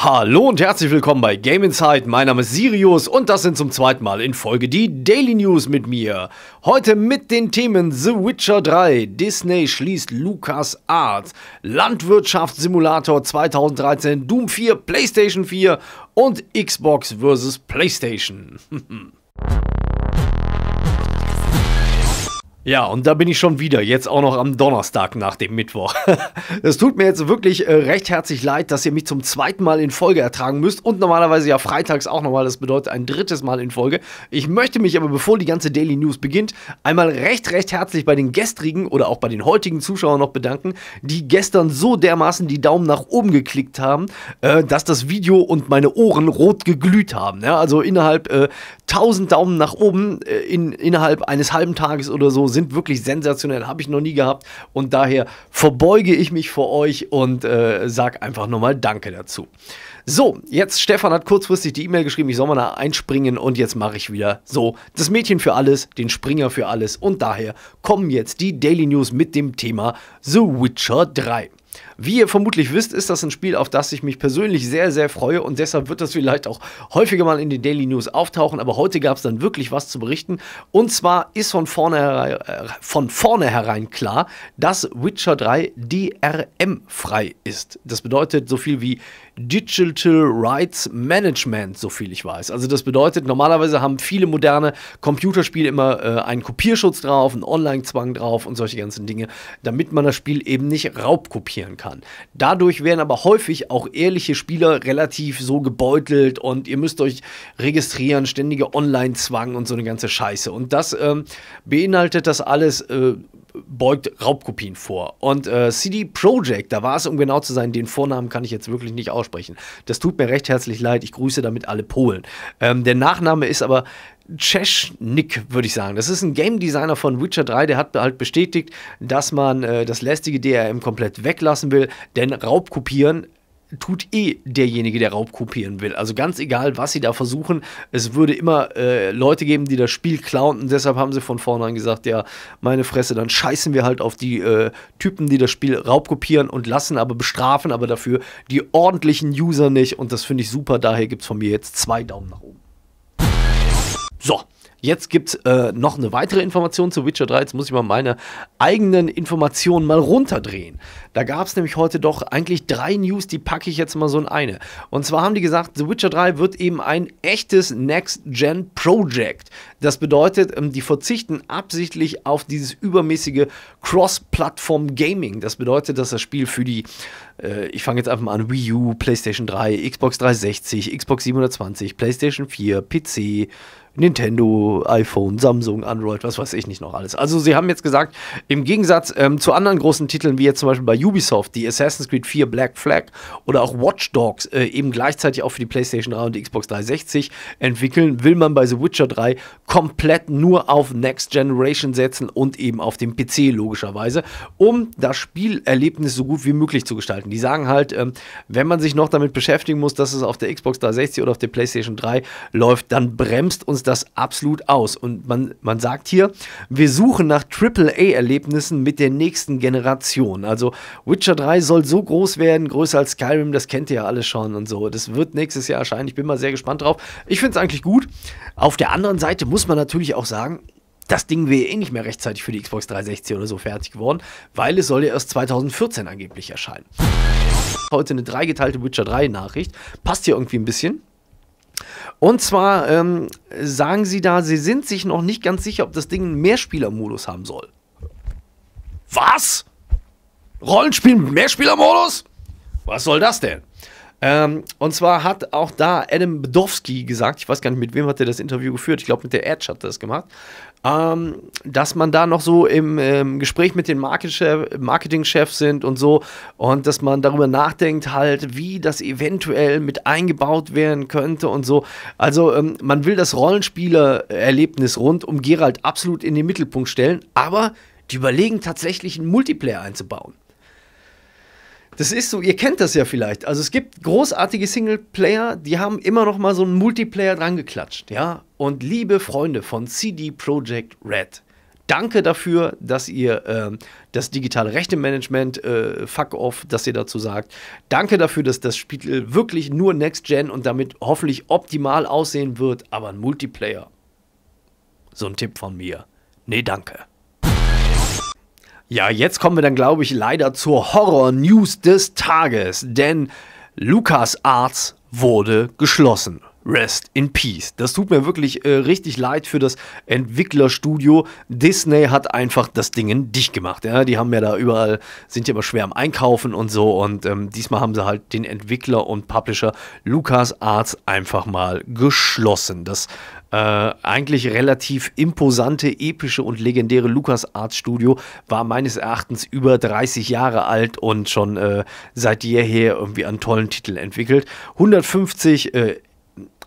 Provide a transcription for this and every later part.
Hallo und herzlich willkommen bei Game Inside. Mein Name ist Sirius und das sind zum zweiten Mal in Folge die Daily News mit mir. Heute mit den Themen The Witcher 3, Disney schließt Lucas Art, Landwirtschaftssimulator 2013, Doom 4, PlayStation 4 und Xbox vs. PlayStation. Ja, und da bin ich schon wieder, jetzt auch noch am Donnerstag nach dem Mittwoch. Es tut mir jetzt wirklich äh, recht herzlich leid, dass ihr mich zum zweiten Mal in Folge ertragen müsst und normalerweise ja freitags auch nochmal, das bedeutet ein drittes Mal in Folge. Ich möchte mich aber, bevor die ganze Daily News beginnt, einmal recht, recht herzlich bei den gestrigen oder auch bei den heutigen Zuschauern noch bedanken, die gestern so dermaßen die Daumen nach oben geklickt haben, äh, dass das Video und meine Ohren rot geglüht haben. Also innerhalb 1000 äh, Daumen nach oben in, innerhalb eines halben Tages oder so sind sind wirklich sensationell, habe ich noch nie gehabt. Und daher verbeuge ich mich vor euch und äh, sag einfach nochmal Danke dazu. So, jetzt Stefan hat kurzfristig die E-Mail geschrieben, ich soll mal da einspringen und jetzt mache ich wieder so das Mädchen für alles, den Springer für alles und daher kommen jetzt die Daily News mit dem Thema The Witcher 3. Wie ihr vermutlich wisst, ist das ein Spiel, auf das ich mich persönlich sehr, sehr freue und deshalb wird das vielleicht auch häufiger mal in den Daily News auftauchen. Aber heute gab es dann wirklich was zu berichten. Und zwar ist von vornherein, äh, von vornherein klar, dass Witcher 3 DRM-frei ist. Das bedeutet so viel wie Digital Rights Management, so viel ich weiß. Also das bedeutet, normalerweise haben viele moderne Computerspiele immer äh, einen Kopierschutz drauf, einen Online-Zwang drauf und solche ganzen Dinge, damit man das Spiel eben nicht raubkopieren kann. Dadurch werden aber häufig auch ehrliche Spieler relativ so gebeutelt und ihr müsst euch registrieren, ständige Online-Zwang und so eine ganze Scheiße. Und das ähm, beinhaltet das alles äh, beugt Raubkopien vor. Und äh, CD Projekt, da war es, um genau zu sein, den Vornamen kann ich jetzt wirklich nicht aussprechen. Das tut mir recht herzlich leid. Ich grüße damit alle Polen. Ähm, der Nachname ist aber Czeschnik, würde ich sagen. Das ist ein Game Designer von Witcher 3, der hat halt bestätigt, dass man äh, das lästige DRM komplett weglassen will, denn Raubkopieren tut eh derjenige, der Raub kopieren will. Also ganz egal, was sie da versuchen, es würde immer äh, Leute geben, die das Spiel klauen und deshalb haben sie von vornherein gesagt, ja, meine Fresse, dann scheißen wir halt auf die äh, Typen, die das Spiel raubkopieren und lassen, aber bestrafen aber dafür die ordentlichen User nicht und das finde ich super, daher gibt es von mir jetzt zwei Daumen nach oben. So. Jetzt gibt es äh, noch eine weitere Information zu Witcher 3. Jetzt muss ich mal meine eigenen Informationen mal runterdrehen. Da gab es nämlich heute doch eigentlich drei News, die packe ich jetzt mal so in eine. Und zwar haben die gesagt, The Witcher 3 wird eben ein echtes Next-Gen-Project. Das bedeutet, ähm, die verzichten absichtlich auf dieses übermäßige Cross-Plattform-Gaming. Das bedeutet, dass das Spiel für die, äh, ich fange jetzt einfach mal an, Wii U, PlayStation 3, Xbox 360, Xbox 720, PlayStation 4, PC, Nintendo, iPhone, Samsung, Android, was weiß ich nicht noch alles. Also sie haben jetzt gesagt, im Gegensatz ähm, zu anderen großen Titeln, wie jetzt zum Beispiel bei Ubisoft, die Assassin's Creed 4 Black Flag oder auch Watch Dogs äh, eben gleichzeitig auch für die PlayStation 3 und die Xbox 360 entwickeln, will man bei The Witcher 3 komplett nur auf Next Generation setzen und eben auf dem PC logischerweise, um das Spielerlebnis so gut wie möglich zu gestalten. Die sagen halt, ähm, wenn man sich noch damit beschäftigen muss, dass es auf der Xbox 360 oder auf der PlayStation 3 läuft, dann bremst uns das absolut aus. Und man, man sagt hier, wir suchen nach AAA-Erlebnissen mit der nächsten Generation. Also Witcher 3 soll so groß werden, größer als Skyrim, das kennt ihr ja alle schon und so. Das wird nächstes Jahr erscheinen. Ich bin mal sehr gespannt drauf. Ich finde es eigentlich gut. Auf der anderen Seite muss man natürlich auch sagen, das Ding wäre eh nicht mehr rechtzeitig für die Xbox 360 oder so fertig geworden, weil es soll ja erst 2014 angeblich erscheinen. Heute eine dreigeteilte Witcher 3 Nachricht. Passt hier irgendwie ein bisschen. Und zwar ähm, sagen sie da, sie sind sich noch nicht ganz sicher, ob das Ding einen Mehrspielermodus haben soll. Was? Rollenspiel mit Mehrspielermodus? Was soll das denn? Ähm, und zwar hat auch da Adam Bedowski gesagt, ich weiß gar nicht, mit wem hat er das Interview geführt, ich glaube mit der Edge hat er das gemacht, ähm, dass man da noch so im ähm, Gespräch mit den Marketing-Chefs sind und so und dass man darüber nachdenkt halt, wie das eventuell mit eingebaut werden könnte und so. Also ähm, man will das Rollenspielererlebnis rund um Gerald absolut in den Mittelpunkt stellen, aber die überlegen tatsächlich einen Multiplayer einzubauen das ist so, ihr kennt das ja vielleicht. Also es gibt großartige Singleplayer, die haben immer noch mal so einen Multiplayer dran geklatscht, ja? Und liebe Freunde von CD Projekt Red, danke dafür, dass ihr äh, das digitale Rechtemanagement, äh, fuck off, dass ihr dazu sagt. Danke dafür, dass das Spiel wirklich nur Next Gen und damit hoffentlich optimal aussehen wird, aber ein Multiplayer. So ein Tipp von mir. Nee, danke. Ja, jetzt kommen wir dann, glaube ich, leider zur Horror-News des Tages, denn LucasArts wurde geschlossen. Rest in Peace. Das tut mir wirklich äh, richtig leid für das Entwicklerstudio. Disney hat einfach das Ding dicht gemacht. Ja? Die haben ja da überall, sind ja immer schwer am Einkaufen und so. Und ähm, diesmal haben sie halt den Entwickler und Publisher LucasArts einfach mal geschlossen. Das äh, eigentlich relativ imposante, epische und legendäre LucasArts Studio war meines Erachtens über 30 Jahre alt und schon äh, seit jeher irgendwie an tollen Titeln entwickelt. 150 äh,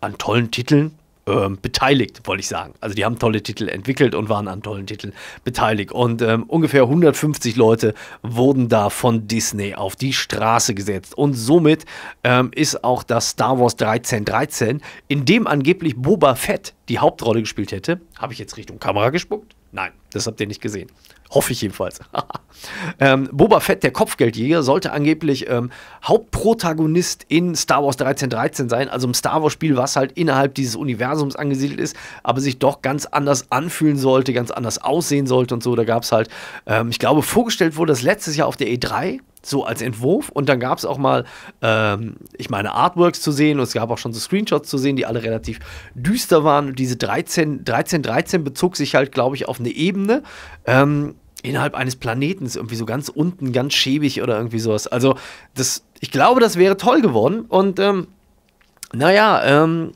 an tollen Titeln ähm, beteiligt, wollte ich sagen. Also die haben tolle Titel entwickelt und waren an tollen Titeln beteiligt. Und ähm, ungefähr 150 Leute wurden da von Disney auf die Straße gesetzt. Und somit ähm, ist auch das Star Wars 1313, in dem angeblich Boba Fett die Hauptrolle gespielt hätte, habe ich jetzt Richtung Kamera gespuckt? Nein, das habt ihr nicht gesehen. Hoffe ich jedenfalls. ähm, Boba Fett, der Kopfgeldjäger, sollte angeblich ähm, Hauptprotagonist in Star Wars 1313 sein, also im Star Wars-Spiel, was halt innerhalb dieses Universums angesiedelt ist, aber sich doch ganz anders anfühlen sollte, ganz anders aussehen sollte und so. Da gab es halt, ähm, ich glaube, vorgestellt wurde das letztes Jahr auf der E3 so als Entwurf. Und dann gab es auch mal, ähm, ich meine, Artworks zu sehen und es gab auch schon so Screenshots zu sehen, die alle relativ düster waren. Und diese 1313 13, 13 bezog sich halt, glaube ich, auf eine Ebene. Ähm, innerhalb eines Planeten irgendwie so ganz unten, ganz schäbig oder irgendwie sowas. Also, das, ich glaube, das wäre toll geworden. Und ähm, naja, ähm,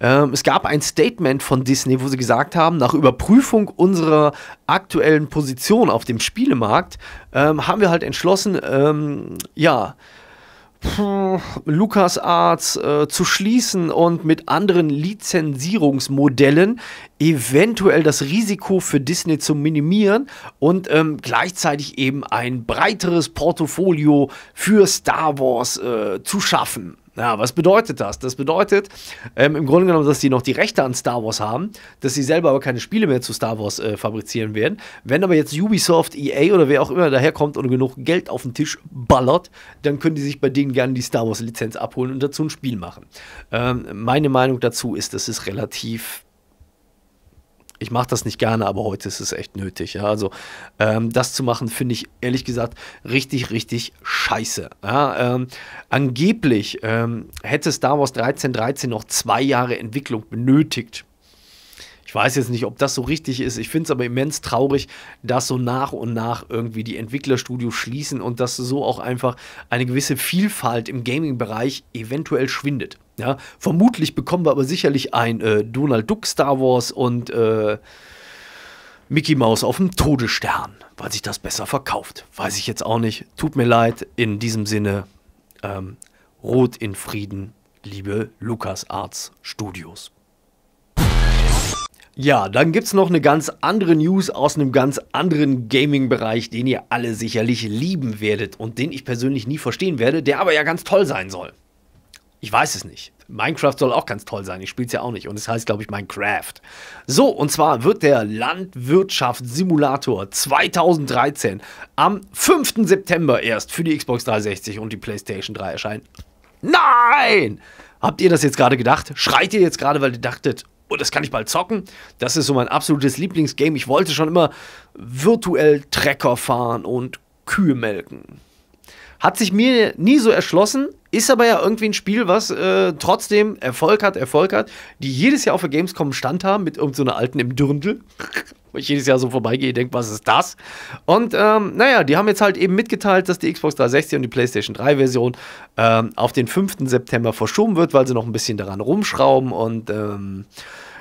ähm, es gab ein Statement von Disney, wo sie gesagt haben, nach Überprüfung unserer aktuellen Position auf dem Spielemarkt ähm, haben wir halt entschlossen, ähm, ja, LucasArts äh, zu schließen und mit anderen Lizenzierungsmodellen eventuell das Risiko für Disney zu minimieren und ähm, gleichzeitig eben ein breiteres Portfolio für Star Wars äh, zu schaffen. Ja, was bedeutet das? Das bedeutet ähm, im Grunde genommen, dass sie noch die Rechte an Star Wars haben, dass sie selber aber keine Spiele mehr zu Star Wars äh, fabrizieren werden. Wenn aber jetzt Ubisoft, EA oder wer auch immer daherkommt und genug Geld auf den Tisch ballert, dann können die sich bei denen gerne die Star Wars Lizenz abholen und dazu ein Spiel machen. Ähm, meine Meinung dazu ist, das ist relativ ich mache das nicht gerne, aber heute ist es echt nötig. Ja? Also ähm, das zu machen, finde ich ehrlich gesagt richtig, richtig scheiße. Ja? Ähm, angeblich ähm, hätte Star Wars 1313 noch zwei Jahre Entwicklung benötigt. Ich weiß jetzt nicht, ob das so richtig ist. Ich finde es aber immens traurig, dass so nach und nach irgendwie die Entwicklerstudios schließen und dass so auch einfach eine gewisse Vielfalt im Gaming-Bereich eventuell schwindet. Ja, vermutlich bekommen wir aber sicherlich ein äh, Donald Duck Star Wars und äh, Mickey Mouse auf dem Todesstern, weil sich das besser verkauft. Weiß ich jetzt auch nicht. Tut mir leid. In diesem Sinne, ähm, Rot in Frieden, liebe Lukas Arts Studios. Ja, dann gibt es noch eine ganz andere News aus einem ganz anderen Gaming-Bereich, den ihr alle sicherlich lieben werdet und den ich persönlich nie verstehen werde, der aber ja ganz toll sein soll. Ich weiß es nicht. Minecraft soll auch ganz toll sein. Ich spiele es ja auch nicht. Und es heißt, glaube ich, Minecraft. So, und zwar wird der Landwirtschaftssimulator 2013 am 5. September erst für die Xbox 360 und die PlayStation 3 erscheinen. Nein! Habt ihr das jetzt gerade gedacht? Schreit ihr jetzt gerade, weil ihr dachtet, oh, das kann ich bald zocken? Das ist so mein absolutes Lieblingsgame. Ich wollte schon immer virtuell Trecker fahren und Kühe melken. Hat sich mir nie so erschlossen, ist aber ja irgendwie ein Spiel, was äh, trotzdem Erfolg hat, Erfolg hat, die jedes Jahr auf der Gamescom Stand haben mit irgendeiner so alten im Dürndl. Wo ich jedes Jahr so vorbeigehe, denke, was ist das? Und ähm, naja, die haben jetzt halt eben mitgeteilt, dass die Xbox 360 und die PlayStation 3 Version ähm, auf den 5. September verschoben wird, weil sie noch ein bisschen daran rumschrauben und ähm,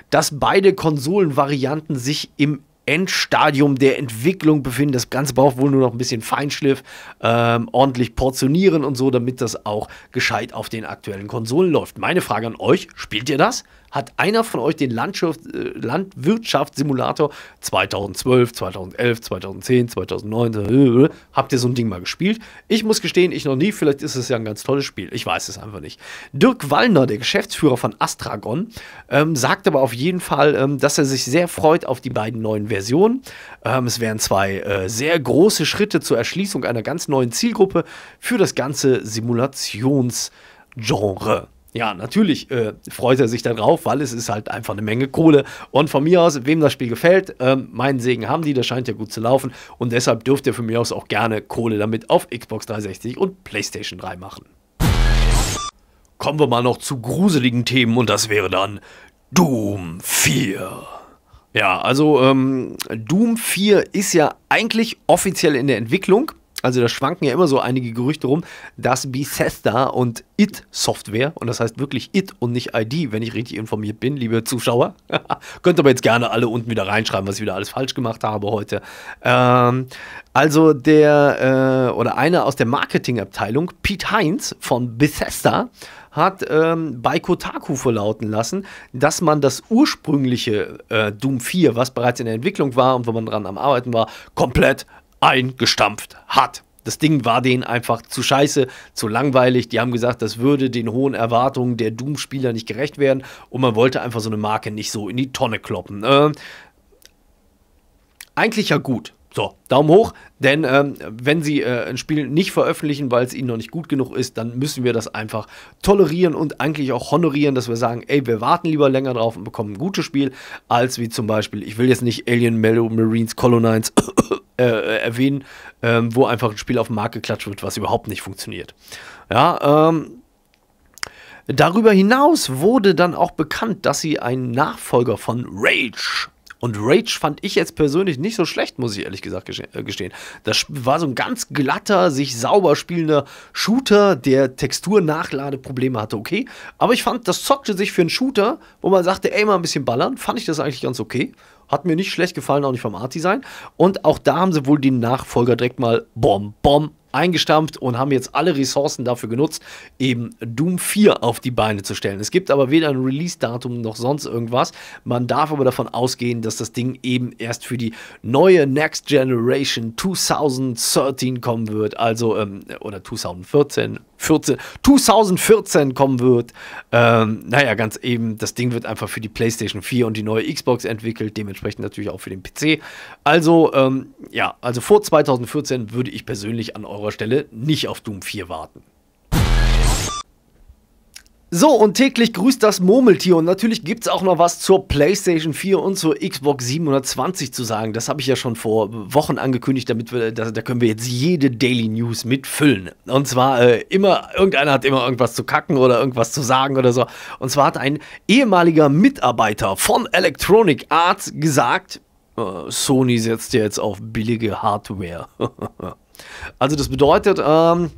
dass beide Konsolenvarianten sich im Endstadium der Entwicklung befinden. Das Ganze braucht wohl nur noch ein bisschen Feinschliff, ähm, ordentlich portionieren und so, damit das auch gescheit auf den aktuellen Konsolen läuft. Meine Frage an euch, spielt ihr das? Hat einer von euch den Landschaft, äh, Landwirtschaftssimulator 2012, 2011, 2010, 2009, äh, habt ihr so ein Ding mal gespielt? Ich muss gestehen, ich noch nie. Vielleicht ist es ja ein ganz tolles Spiel. Ich weiß es einfach nicht. Dirk Wallner, der Geschäftsführer von Astragon, ähm, sagt aber auf jeden Fall, ähm, dass er sich sehr freut auf die beiden neuen Versionen. Version. Ähm, es wären zwei äh, sehr große Schritte zur Erschließung einer ganz neuen Zielgruppe für das ganze Simulationsgenre. Ja, natürlich äh, freut er sich darauf, weil es ist halt einfach eine Menge Kohle. Und von mir aus, wem das Spiel gefällt, ähm, meinen Segen haben die, das scheint ja gut zu laufen. Und deshalb dürft ihr von mir aus auch gerne Kohle damit auf Xbox 360 und PlayStation 3 machen. Kommen wir mal noch zu gruseligen Themen und das wäre dann Doom 4. Ja, also ähm, Doom 4 ist ja eigentlich offiziell in der Entwicklung. Also da schwanken ja immer so einige Gerüchte rum, dass Bethesda und IT Software, und das heißt wirklich IT und nicht ID, wenn ich richtig informiert bin, liebe Zuschauer, könnt aber jetzt gerne alle unten wieder reinschreiben, was ich wieder alles falsch gemacht habe heute. Ähm, also der äh, oder einer aus der Marketingabteilung, Pete Heinz von Bethesda, hat ähm, bei Kotaku verlauten lassen, dass man das ursprüngliche äh, Doom 4, was bereits in der Entwicklung war und wo man dran am Arbeiten war, komplett eingestampft hat. Das Ding war denen einfach zu scheiße, zu langweilig. Die haben gesagt, das würde den hohen Erwartungen der Doom-Spieler nicht gerecht werden und man wollte einfach so eine Marke nicht so in die Tonne kloppen. Äh, eigentlich ja gut. So, Daumen hoch, denn ähm, wenn Sie äh, ein Spiel nicht veröffentlichen, weil es Ihnen noch nicht gut genug ist, dann müssen wir das einfach tolerieren und eigentlich auch honorieren, dass wir sagen, ey, wir warten lieber länger drauf und bekommen ein gutes Spiel, als wie zum Beispiel, ich will jetzt nicht Alien Mellow Marines Colonines äh, erwähnen, äh, wo einfach ein Spiel auf den Markt geklatscht wird, was überhaupt nicht funktioniert. Ja, ähm, Darüber hinaus wurde dann auch bekannt, dass sie einen Nachfolger von Rage und Rage fand ich jetzt persönlich nicht so schlecht, muss ich ehrlich gesagt äh, gestehen. Das war so ein ganz glatter, sich sauber spielender Shooter, der Texturnachladeprobleme hatte, okay. Aber ich fand, das zockte sich für einen Shooter, wo man sagte, ey, mal ein bisschen ballern, fand ich das eigentlich ganz okay. Hat mir nicht schlecht gefallen, auch nicht vom Art-Design. Und auch da haben sie wohl den Nachfolger direkt mal Bomb, Bomb eingestampft und haben jetzt alle Ressourcen dafür genutzt, eben Doom 4 auf die Beine zu stellen. Es gibt aber weder ein Release-Datum noch sonst irgendwas. Man darf aber davon ausgehen, dass das Ding eben erst für die neue Next Generation 2013 kommen wird, also ähm, oder 2014 14, 2014 kommen wird. Ähm, naja, ganz eben, das Ding wird einfach für die PlayStation 4 und die neue Xbox entwickelt, dementsprechend natürlich auch für den PC. Also, ähm, ja, also vor 2014 würde ich persönlich an eurer Stelle nicht auf Doom 4 warten. So, und täglich grüßt das Murmeltier. Und natürlich gibt es auch noch was zur PlayStation 4 und zur Xbox 720 zu sagen. Das habe ich ja schon vor Wochen angekündigt, damit wir, da, da, können wir jetzt jede Daily News mitfüllen. Und zwar äh, immer, irgendeiner hat immer irgendwas zu kacken oder irgendwas zu sagen oder so. Und zwar hat ein ehemaliger Mitarbeiter von Electronic Arts gesagt, äh, Sony setzt ja jetzt auf billige Hardware. also das bedeutet, ähm,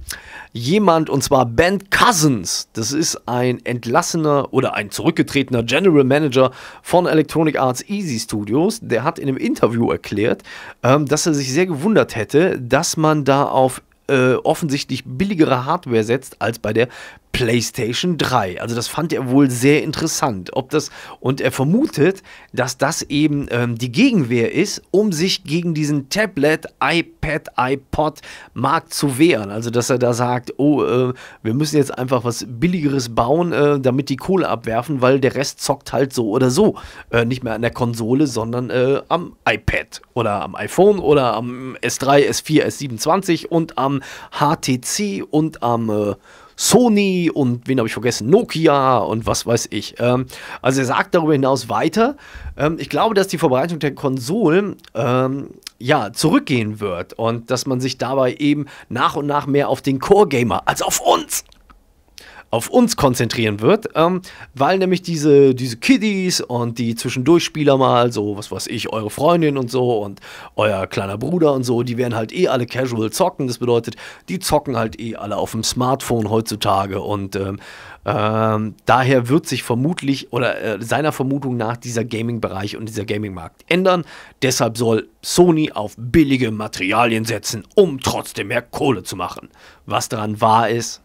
jemand, und zwar Ben Cousins. Das ist ein entlassener oder ein zurückgetretener General Manager von Electronic Arts Easy Studios. Der hat in einem Interview erklärt, ähm, dass er sich sehr gewundert hätte, dass man da auf äh, offensichtlich billigere Hardware setzt als bei der PlayStation 3. Also das fand er wohl sehr interessant. Ob das und er vermutet, dass das eben ähm, die Gegenwehr ist, um sich gegen diesen Tablet, iPad, iPod Markt zu wehren. Also dass er da sagt, oh, äh, wir müssen jetzt einfach was billigeres bauen, äh, damit die Kohle abwerfen, weil der Rest zockt halt so oder so, äh, nicht mehr an der Konsole, sondern äh, am iPad oder am iPhone oder am S3, S4, S27 und am HTC und am äh, Sony und wen habe ich vergessen, Nokia und was weiß ich. Ähm, also er sagt darüber hinaus weiter, ähm, ich glaube, dass die Verbreitung der Konsolen ähm, ja, zurückgehen wird und dass man sich dabei eben nach und nach mehr auf den Core-Gamer als auf uns auf uns konzentrieren wird, ähm, weil nämlich diese, diese Kiddies und die Zwischendurchspieler mal, so was weiß ich, eure Freundin und so und euer kleiner Bruder und so, die werden halt eh alle casual zocken. Das bedeutet, die zocken halt eh alle auf dem Smartphone heutzutage und ähm, ähm, daher wird sich vermutlich oder äh, seiner Vermutung nach dieser Gaming-Bereich und dieser Gaming-Markt ändern. Deshalb soll Sony auf billige Materialien setzen, um trotzdem mehr Kohle zu machen. Was daran wahr ist,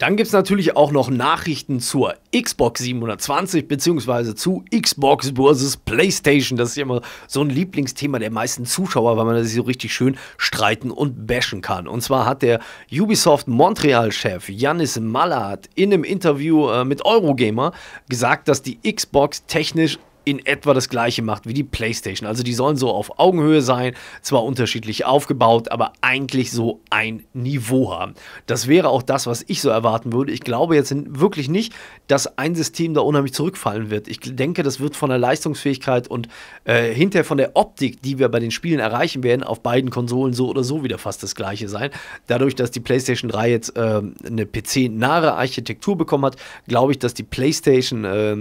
Dann gibt es natürlich auch noch Nachrichten zur Xbox 720 bzw. zu Xbox vs. PlayStation. Das ist ja immer so ein Lieblingsthema der meisten Zuschauer, weil man sich so richtig schön streiten und bashen kann. Und zwar hat der Ubisoft Montreal-Chef Janis Mallard in einem Interview äh, mit Eurogamer gesagt, dass die Xbox technisch in etwa das gleiche macht wie die PlayStation. Also die sollen so auf Augenhöhe sein, zwar unterschiedlich aufgebaut, aber eigentlich so ein Niveau haben. Das wäre auch das, was ich so erwarten würde. Ich glaube jetzt wirklich nicht, dass ein System da unheimlich zurückfallen wird. Ich denke, das wird von der Leistungsfähigkeit und äh, hinterher von der Optik, die wir bei den Spielen erreichen werden, auf beiden Konsolen so oder so wieder fast das gleiche sein. Dadurch, dass die PlayStation 3 jetzt äh, eine PC-nahe Architektur bekommen hat, glaube ich, dass die PlayStation äh,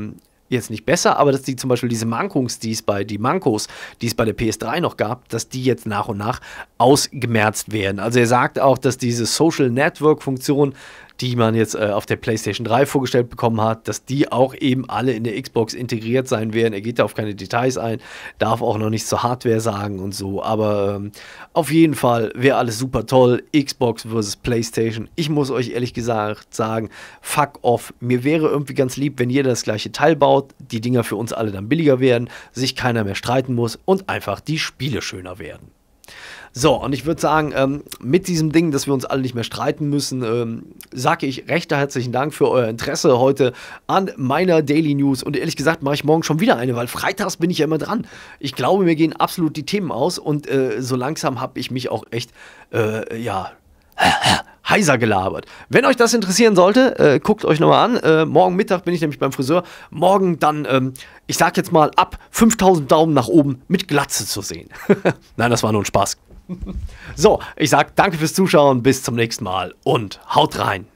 jetzt nicht besser, aber dass die zum Beispiel diese Mankos, die es bei, die Mankos, die es bei der PS3 noch gab, dass die jetzt nach und nach ausgemerzt werden. Also er sagt auch, dass diese Social Network Funktion die man jetzt äh, auf der PlayStation 3 vorgestellt bekommen hat, dass die auch eben alle in der Xbox integriert sein werden. Er geht da auf keine Details ein, darf auch noch nichts zur Hardware sagen und so. Aber ähm, auf jeden Fall wäre alles super toll. Xbox versus PlayStation. Ich muss euch ehrlich gesagt sagen, fuck off. Mir wäre irgendwie ganz lieb, wenn jeder das gleiche Teil baut, die Dinger für uns alle dann billiger werden, sich keiner mehr streiten muss und einfach die Spiele schöner werden. So, und ich würde sagen, ähm, mit diesem Ding, dass wir uns alle nicht mehr streiten müssen, ähm, sage ich recht herzlichen Dank für euer Interesse heute an meiner Daily News. Und ehrlich gesagt mache ich morgen schon wieder eine, weil freitags bin ich ja immer dran. Ich glaube, mir gehen absolut die Themen aus und äh, so langsam habe ich mich auch echt, äh, ja, heiser gelabert. Wenn euch das interessieren sollte, äh, guckt euch nochmal an. Äh, morgen Mittag bin ich nämlich beim Friseur. Morgen dann, ähm, ich sag jetzt mal, ab 5000 Daumen nach oben mit Glatze zu sehen. Nein, das war nur ein Spaß so, ich sage danke fürs Zuschauen, bis zum nächsten Mal und haut rein.